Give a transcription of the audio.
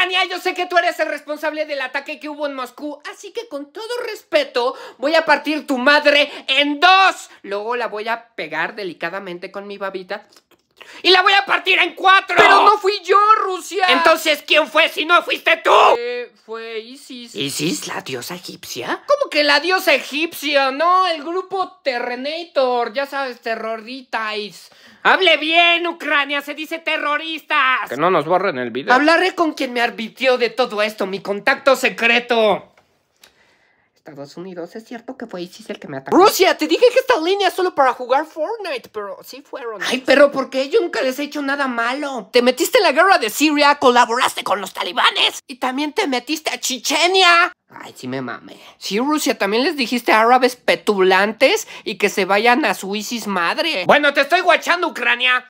Tania, yo sé que tú eres el responsable del ataque que hubo en Moscú, así que con todo respeto voy a partir tu madre en dos. Luego la voy a pegar delicadamente con mi babita. Y la voy a partir en cuatro. Pero no fui yo, Rusia. Entonces, ¿quién fue si no fuiste tú? Eh, fue Isis. ¿Isis, la diosa egipcia? que la diosa egipcia, no, el grupo Terrenator, ya sabes, terroritais. Hable bien, Ucrania, se dice terroristas. Que no nos borren el video. Hablaré con quien me advirtió de todo esto, mi contacto secreto. Estados Unidos, es cierto que fue ISIS el que me atacó. Rusia, te dije que esta línea es solo para jugar Fortnite, pero sí fueron. Ay, pero porque qué? Yo nunca les he hecho nada malo. Te metiste en la guerra de Siria, colaboraste con los talibanes y también te metiste a Chechenia. Ay, sí me mame. Sí, Rusia, también les dijiste árabes petulantes y que se vayan a su ISIS madre. Bueno, te estoy guachando, Ucrania.